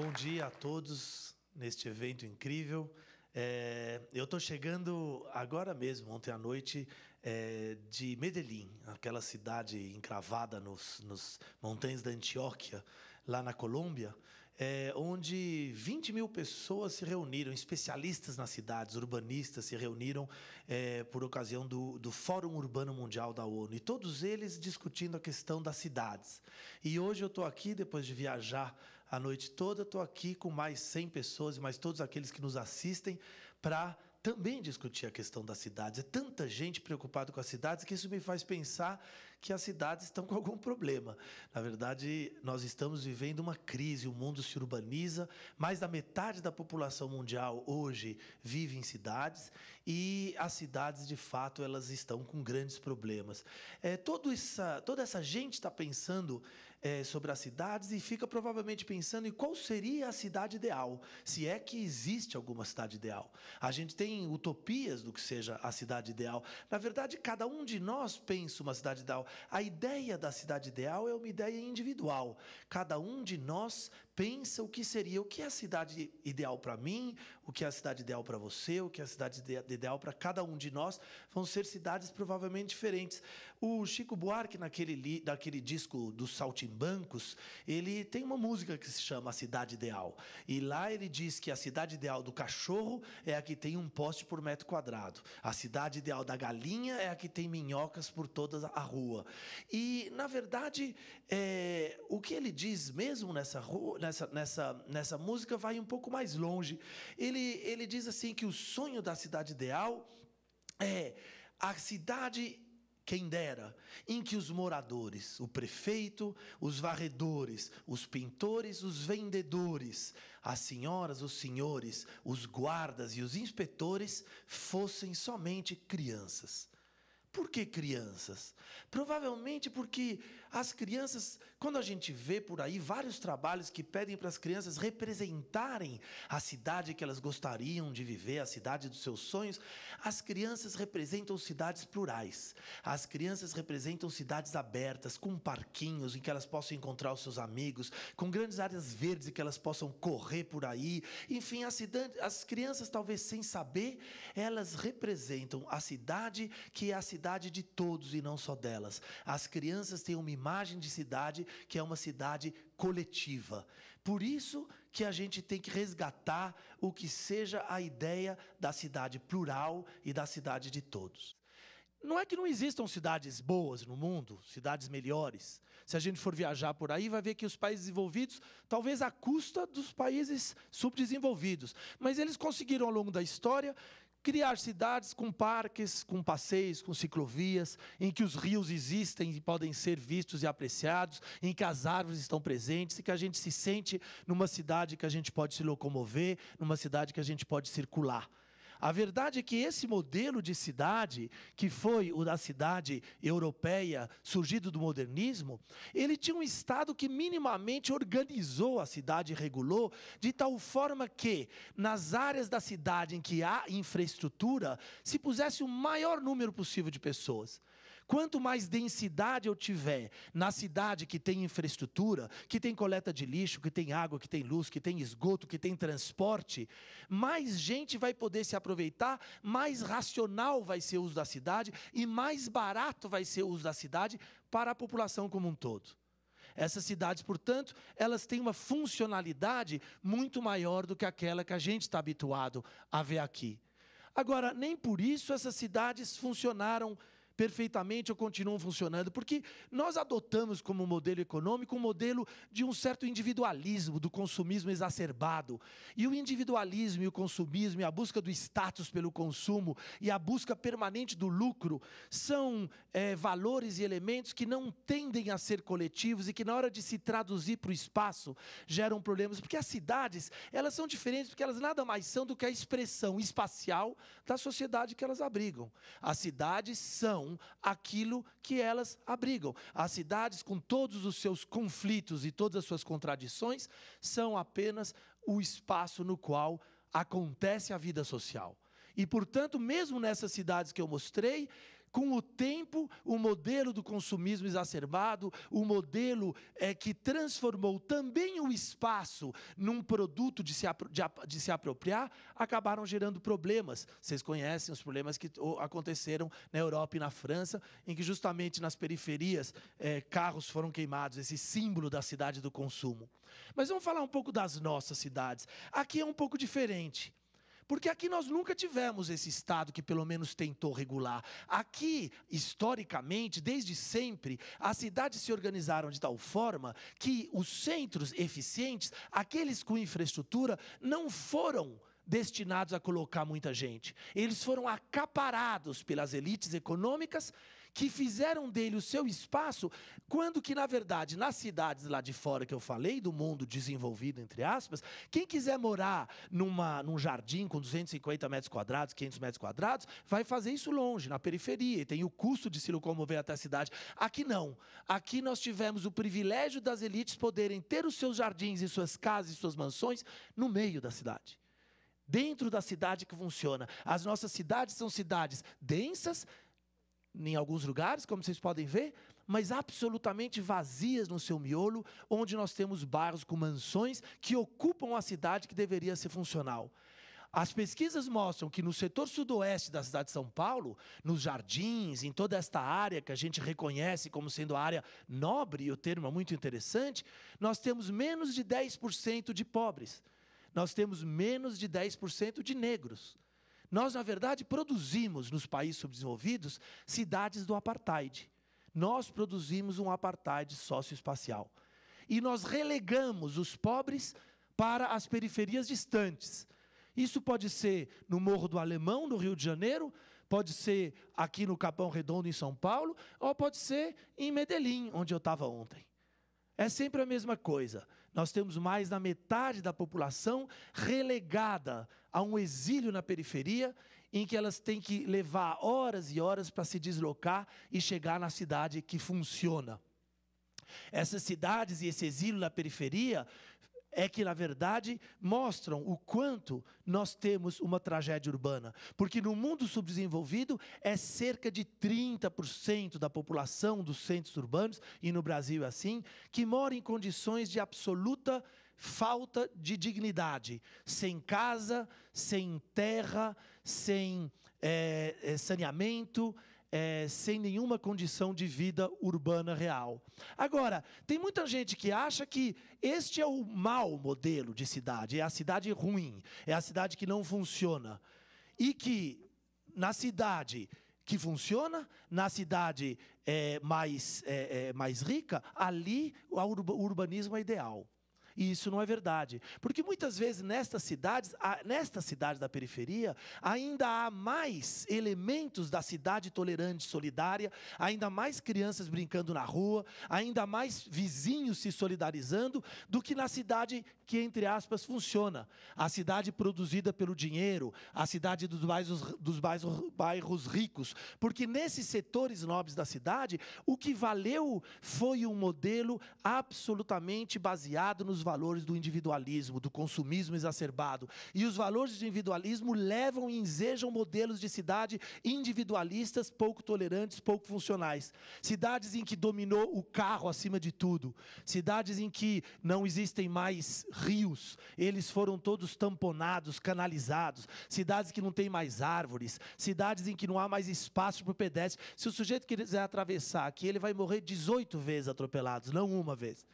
Bom dia a todos neste evento incrível. É, eu estou chegando agora mesmo, ontem à noite, é, de Medellín, aquela cidade encravada nos, nos montanhas da Antioquia, lá na Colômbia, é, onde 20 mil pessoas se reuniram, especialistas nas cidades, urbanistas se reuniram é, por ocasião do, do Fórum Urbano Mundial da ONU, e todos eles discutindo a questão das cidades. E hoje eu estou aqui, depois de viajar a noite toda estou aqui com mais 100 pessoas e mais todos aqueles que nos assistem para também discutir a questão das cidades. É tanta gente preocupada com as cidades que isso me faz pensar que as cidades estão com algum problema. Na verdade, nós estamos vivendo uma crise, o mundo se urbaniza, mais da metade da população mundial hoje vive em cidades e as cidades, de fato, elas estão com grandes problemas. É, todo essa, toda essa gente está pensando é, sobre as cidades e fica provavelmente pensando em qual seria a cidade ideal, se é que existe alguma cidade ideal. A gente tem utopias do que seja a cidade ideal. Na verdade, cada um de nós pensa uma cidade ideal. A ideia da cidade ideal é uma ideia individual. Cada um de nós pensa o que seria, o que é a cidade ideal para mim, o que é a cidade ideal para você, o que é a cidade ideal para cada um de nós. Vão ser cidades provavelmente diferentes. O Chico Buarque, naquele, naquele disco dos Saltimbancos, ele tem uma música que se chama A Cidade Ideal. E lá ele diz que a cidade ideal do cachorro é a que tem um poste por metro quadrado. A cidade ideal da galinha é a que tem minhocas por toda a rua. E, na verdade, é, o que ele diz mesmo nessa rua nessa, nessa, nessa música vai um pouco mais longe. Ele, ele diz assim que o sonho da cidade ideal é a cidade quem dera, em que os moradores, o prefeito, os varredores, os pintores, os vendedores, as senhoras, os senhores, os guardas e os inspetores fossem somente crianças. Por que crianças? Provavelmente porque as crianças, quando a gente vê por aí vários trabalhos que pedem para as crianças representarem a cidade que elas gostariam de viver, a cidade dos seus sonhos, as crianças representam cidades plurais. As crianças representam cidades abertas, com parquinhos em que elas possam encontrar os seus amigos, com grandes áreas verdes em que elas possam correr por aí. Enfim, as, cidade, as crianças, talvez sem saber, elas representam a cidade que é a cidade cidade de todos e não só delas. As crianças têm uma imagem de cidade que é uma cidade coletiva. Por isso que a gente tem que resgatar o que seja a ideia da cidade plural e da cidade de todos. Não é que não existam cidades boas no mundo, cidades melhores. Se a gente for viajar por aí, vai ver que os países desenvolvidos, talvez à custa dos países subdesenvolvidos, mas eles conseguiram ao longo da história Criar cidades com parques, com passeios, com ciclovias, em que os rios existem e podem ser vistos e apreciados, em que as árvores estão presentes e que a gente se sente numa cidade que a gente pode se locomover, numa cidade que a gente pode circular. A verdade é que esse modelo de cidade, que foi o da cidade europeia, surgido do modernismo, ele tinha um Estado que minimamente organizou a cidade e regulou, de tal forma que, nas áreas da cidade em que há infraestrutura, se pusesse o maior número possível de pessoas. Quanto mais densidade eu tiver na cidade que tem infraestrutura, que tem coleta de lixo, que tem água, que tem luz, que tem esgoto, que tem transporte, mais gente vai poder se aproveitar, mais racional vai ser o uso da cidade e mais barato vai ser o uso da cidade para a população como um todo. Essas cidades, portanto, elas têm uma funcionalidade muito maior do que aquela que a gente está habituado a ver aqui. Agora, nem por isso essas cidades funcionaram perfeitamente ou continuam funcionando? Porque nós adotamos como modelo econômico um modelo de um certo individualismo, do consumismo exacerbado. E o individualismo e o consumismo e a busca do status pelo consumo e a busca permanente do lucro são é, valores e elementos que não tendem a ser coletivos e que, na hora de se traduzir para o espaço, geram problemas. Porque as cidades, elas são diferentes porque elas nada mais são do que a expressão espacial da sociedade que elas abrigam. As cidades são são aquilo que elas abrigam. As cidades, com todos os seus conflitos e todas as suas contradições, são apenas o espaço no qual acontece a vida social. E, portanto, mesmo nessas cidades que eu mostrei, com o tempo, o modelo do consumismo exacerbado, o modelo é, que transformou também o espaço num produto de se, de, de se apropriar, acabaram gerando problemas. Vocês conhecem os problemas que aconteceram na Europa e na França, em que justamente nas periferias é, carros foram queimados, esse símbolo da cidade do consumo. Mas vamos falar um pouco das nossas cidades. Aqui é um pouco diferente. Porque aqui nós nunca tivemos esse Estado que pelo menos tentou regular. Aqui, historicamente, desde sempre, as cidades se organizaram de tal forma que os centros eficientes, aqueles com infraestrutura, não foram destinados a colocar muita gente. Eles foram acaparados pelas elites econômicas que fizeram dele o seu espaço, quando que, na verdade, nas cidades lá de fora que eu falei, do mundo desenvolvido, entre aspas, quem quiser morar numa, num jardim com 250 metros quadrados, 500 metros quadrados, vai fazer isso longe, na periferia, e tem o custo de se locomover até a cidade. Aqui não. Aqui nós tivemos o privilégio das elites poderem ter os seus jardins e suas casas e suas mansões no meio da cidade dentro da cidade que funciona. As nossas cidades são cidades densas, em alguns lugares, como vocês podem ver, mas absolutamente vazias no seu miolo, onde nós temos bairros com mansões que ocupam a cidade que deveria ser funcional. As pesquisas mostram que no setor sudoeste da cidade de São Paulo, nos jardins, em toda esta área que a gente reconhece como sendo a área nobre, e o termo é muito interessante, nós temos menos de 10% de pobres nós temos menos de 10% de negros. Nós, na verdade, produzimos nos países subdesenvolvidos cidades do apartheid. Nós produzimos um apartheid socioespacial. E nós relegamos os pobres para as periferias distantes. Isso pode ser no Morro do Alemão, no Rio de Janeiro, pode ser aqui no Capão Redondo, em São Paulo, ou pode ser em Medellín, onde eu estava ontem. É sempre a mesma coisa. Nós temos mais da metade da população relegada a um exílio na periferia, em que elas têm que levar horas e horas para se deslocar e chegar na cidade que funciona. Essas cidades e esse exílio na periferia é que, na verdade, mostram o quanto nós temos uma tragédia urbana. Porque no mundo subdesenvolvido é cerca de 30% da população dos centros urbanos, e no Brasil é assim, que mora em condições de absoluta falta de dignidade, sem casa, sem terra, sem é, saneamento, é, sem nenhuma condição de vida urbana real. Agora, tem muita gente que acha que este é o mau modelo de cidade, é a cidade ruim, é a cidade que não funciona. E que na cidade que funciona, na cidade é, mais, é, é mais rica, ali o urbanismo é ideal. E isso não é verdade. Porque muitas vezes nestas cidades, nesta cidade da periferia, ainda há mais elementos da cidade tolerante, solidária, ainda mais crianças brincando na rua, ainda mais vizinhos se solidarizando do que na cidade que, entre aspas, funciona. A cidade produzida pelo dinheiro, a cidade dos bairros, dos bairros, bairros ricos. Porque nesses setores nobres da cidade, o que valeu foi um modelo absolutamente baseado nos valores do individualismo, do consumismo exacerbado. E os valores do individualismo levam e ensejam modelos de cidade individualistas, pouco tolerantes, pouco funcionais. Cidades em que dominou o carro acima de tudo. Cidades em que não existem mais rios, eles foram todos tamponados, canalizados. Cidades que não têm mais árvores, cidades em que não há mais espaço para o pedestre. Se o sujeito quiser atravessar aqui, ele vai morrer 18 vezes atropelado, não uma vez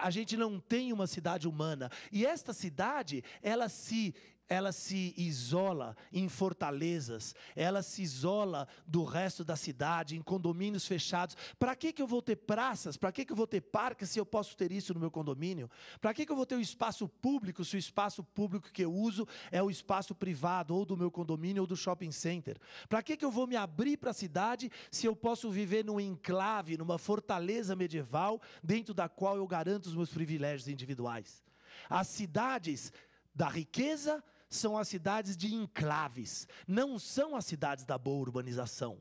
a gente não tem uma cidade humana. E esta cidade, ela se ela se isola em fortalezas, ela se isola do resto da cidade, em condomínios fechados. Para que, que eu vou ter praças? Para que, que eu vou ter parques se eu posso ter isso no meu condomínio? Para que, que eu vou ter o espaço público se o espaço público que eu uso é o espaço privado, ou do meu condomínio, ou do shopping center? Para que, que eu vou me abrir para a cidade se eu posso viver num enclave, numa fortaleza medieval, dentro da qual eu garanto os meus privilégios individuais? As cidades da riqueza são as cidades de enclaves, não são as cidades da boa urbanização.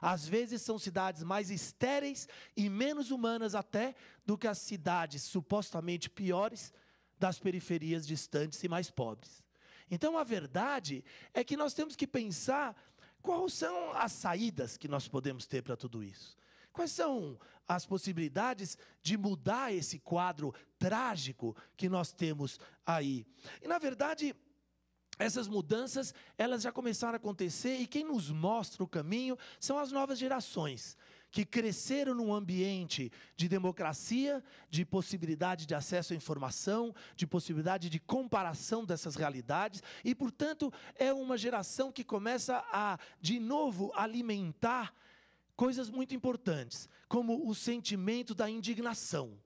Às vezes são cidades mais estéreis e menos humanas até do que as cidades supostamente piores das periferias distantes e mais pobres. Então a verdade é que nós temos que pensar quais são as saídas que nós podemos ter para tudo isso. Quais são as possibilidades de mudar esse quadro trágico que nós temos aí? E, na verdade, essas mudanças, elas já começaram a acontecer e quem nos mostra o caminho são as novas gerações que cresceram num ambiente de democracia, de possibilidade de acesso à informação, de possibilidade de comparação dessas realidades, e, portanto, é uma geração que começa a, de novo, alimentar coisas muito importantes, como o sentimento da indignação.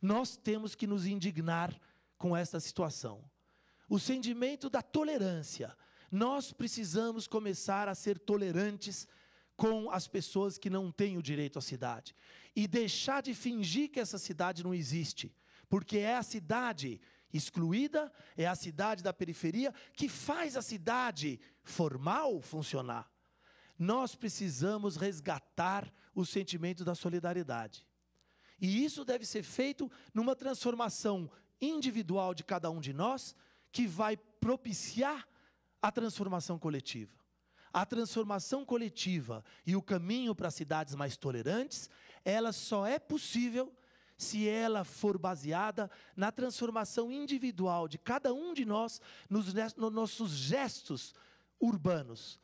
Nós temos que nos indignar com esta situação o sentimento da tolerância. Nós precisamos começar a ser tolerantes com as pessoas que não têm o direito à cidade e deixar de fingir que essa cidade não existe, porque é a cidade excluída, é a cidade da periferia que faz a cidade formal funcionar. Nós precisamos resgatar o sentimento da solidariedade. E isso deve ser feito numa transformação individual de cada um de nós que vai propiciar a transformação coletiva. A transformação coletiva e o caminho para cidades mais tolerantes, ela só é possível se ela for baseada na transformação individual de cada um de nós nos nossos gestos urbanos,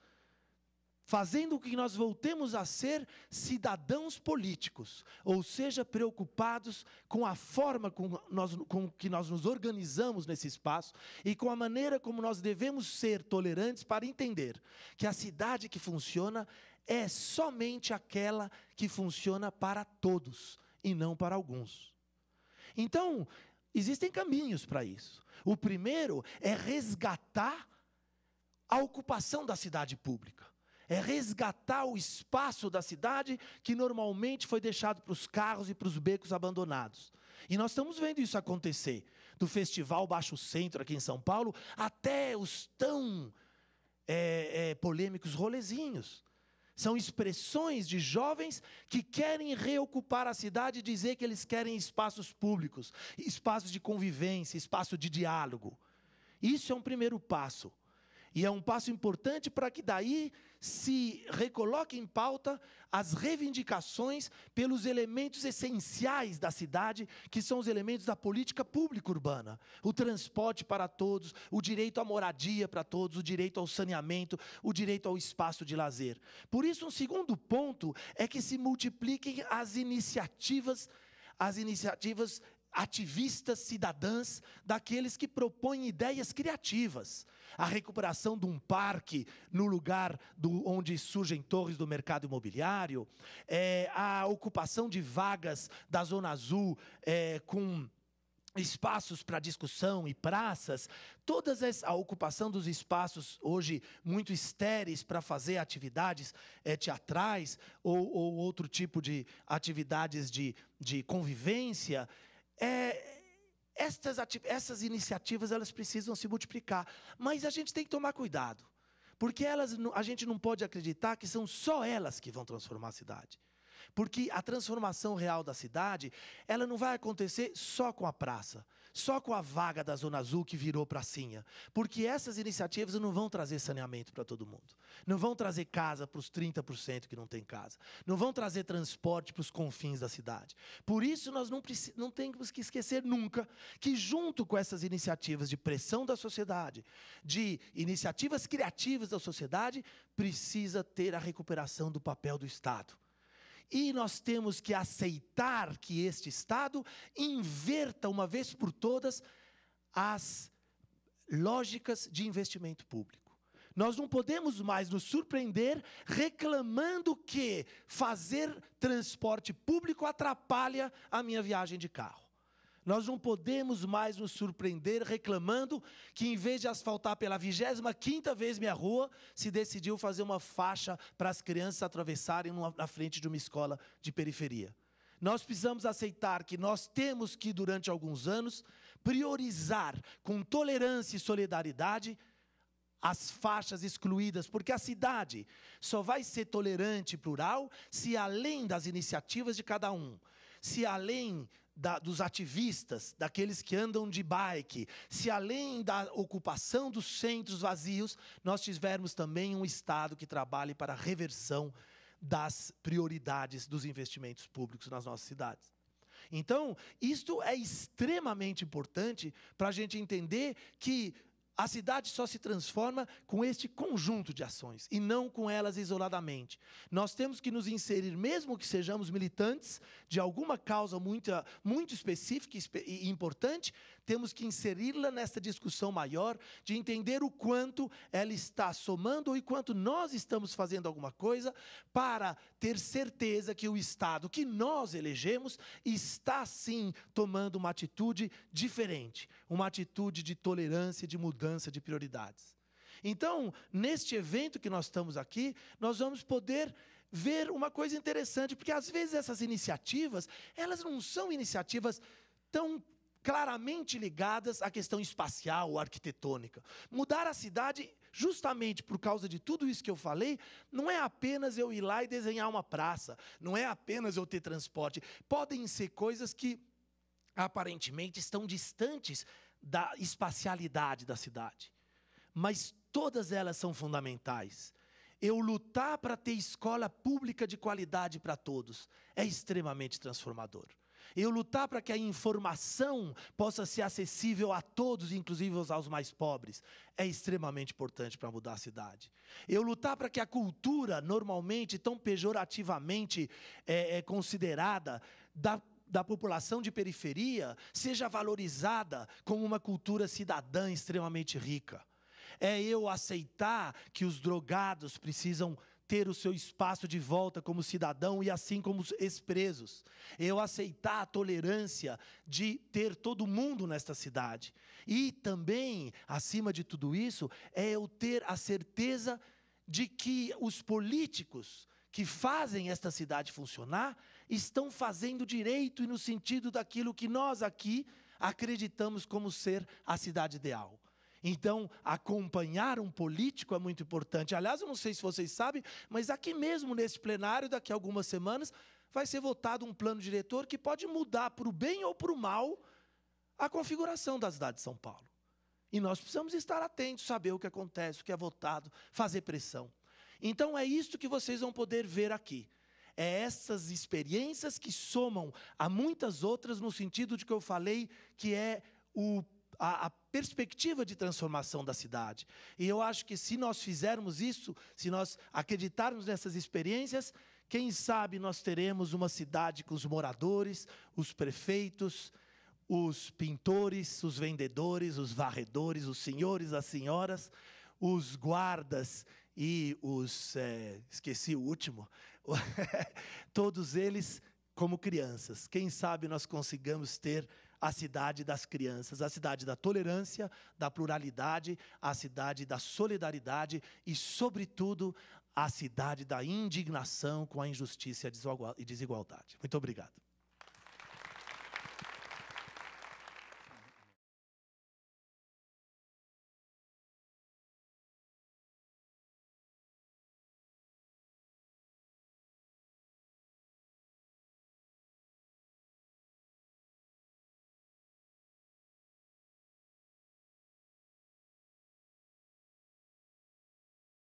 fazendo com que nós voltemos a ser cidadãos políticos, ou seja, preocupados com a forma com, nós, com que nós nos organizamos nesse espaço e com a maneira como nós devemos ser tolerantes para entender que a cidade que funciona é somente aquela que funciona para todos e não para alguns. Então, existem caminhos para isso. O primeiro é resgatar a ocupação da cidade pública é resgatar o espaço da cidade que normalmente foi deixado para os carros e para os becos abandonados. E nós estamos vendo isso acontecer, do Festival Baixo Centro aqui em São Paulo até os tão é, é, polêmicos rolezinhos. São expressões de jovens que querem reocupar a cidade e dizer que eles querem espaços públicos, espaços de convivência, espaço de diálogo. Isso é um primeiro passo. E é um passo importante para que daí se recoloque em pauta as reivindicações pelos elementos essenciais da cidade, que são os elementos da política pública urbana: o transporte para todos, o direito à moradia para todos, o direito ao saneamento, o direito ao espaço de lazer. Por isso, um segundo ponto é que se multipliquem as iniciativas as iniciativas ativistas cidadãs, daqueles que propõem ideias criativas. A recuperação de um parque no lugar do, onde surgem torres do mercado imobiliário, é, a ocupação de vagas da Zona Azul é, com espaços para discussão e praças, todas as, a ocupação dos espaços hoje muito estéreis para fazer atividades é, teatrais ou, ou, outro tipo de atividades de, de convivência, é, estas, essas iniciativas elas precisam se multiplicar, mas a gente tem que tomar cuidado, porque elas, a gente não pode acreditar que são só elas que vão transformar a cidade. Porque a transformação real da cidade, ela não vai acontecer só com a praça, só com a vaga da Zona Azul que virou pracinha. Porque essas iniciativas não vão trazer saneamento para todo mundo. Não vão trazer casa para os 30% que não tem casa. Não vão trazer transporte para os confins da cidade. Por isso, nós não, não temos que esquecer nunca que, junto com essas iniciativas de pressão da sociedade, de iniciativas criativas da sociedade, precisa ter a recuperação do papel do Estado. E nós temos que aceitar que este Estado inverta, uma vez por todas, as lógicas de investimento público. Nós não podemos mais nos surpreender reclamando que fazer transporte público atrapalha a minha viagem de carro. Nós não podemos mais nos surpreender reclamando que, em vez de asfaltar pela 25 vez minha rua, se decidiu fazer uma faixa para as crianças atravessarem na frente de uma escola de periferia. Nós precisamos aceitar que nós temos que, durante alguns anos, priorizar com tolerância e solidariedade as faixas excluídas, porque a cidade só vai ser tolerante e plural se além das iniciativas de cada um, se além da, dos ativistas, daqueles que andam de bike, se além da ocupação dos centros vazios, nós tivermos também um Estado que trabalhe para a reversão das prioridades dos investimentos públicos nas nossas cidades. Então, isto é extremamente importante para a gente entender que a cidade só se transforma com este conjunto de ações e não com elas isoladamente. Nós temos que nos inserir, mesmo que sejamos militantes de alguma causa muito, muito específica e importante, temos que inseri-la nessa discussão maior de entender o quanto ela está somando ou quanto nós estamos fazendo alguma coisa para ter certeza que o Estado que nós elegemos está sim tomando uma atitude diferente, uma atitude de tolerância, de mudança de prioridades. Então, neste evento que nós estamos aqui, nós vamos poder ver uma coisa interessante, porque às vezes essas iniciativas, elas não são iniciativas tão claramente ligadas à questão espacial ou arquitetônica. Mudar a cidade, justamente por causa de tudo isso que eu falei, não é apenas eu ir lá e desenhar uma praça, não é apenas eu ter transporte. Podem ser coisas que aparentemente estão distantes da espacialidade da cidade. Mas todas elas são fundamentais. Eu lutar para ter escola pública de qualidade para todos é extremamente transformador. Eu lutar para que a informação possa ser acessível a todos, inclusive aos mais pobres, é extremamente importante para mudar a cidade. Eu lutar para que a cultura, normalmente tão pejorativamente é, é considerada, da da população de periferia seja valorizada como uma cultura cidadã extremamente rica. É eu aceitar que os drogados precisam ter o seu espaço de volta como cidadão e assim como os ex-presos. Eu aceitar a tolerância de ter todo mundo nesta cidade. E também, acima de tudo isso, é eu ter a certeza de que os políticos que fazem esta cidade funcionar estão fazendo direito e no sentido daquilo que nós aqui acreditamos como ser a cidade ideal. Então, acompanhar um político é muito importante. Aliás, eu não sei se vocês sabem, mas aqui mesmo neste plenário, daqui a algumas semanas, vai ser votado um plano diretor que pode mudar para o bem ou para o mal a configuração da cidade de São Paulo. E nós precisamos estar atentos, saber o que acontece, o que é votado, fazer pressão. Então é isso que vocês vão poder ver aqui. É essas experiências que somam a muitas outras no sentido de que eu falei que é o, a, a perspectiva de transformação da cidade. E eu acho que se nós fizermos isso, se nós acreditarmos nessas experiências, quem sabe nós teremos uma cidade com os moradores, os prefeitos, os pintores, os vendedores, os varredores, os senhores, as senhoras, os guardas e os. É, esqueci o último. Todos eles como crianças. Quem sabe nós consigamos ter a cidade das crianças, a cidade da tolerância, da pluralidade, a cidade da solidariedade e, sobretudo, a cidade da indignação com a injustiça e desigualdade. Muito obrigado.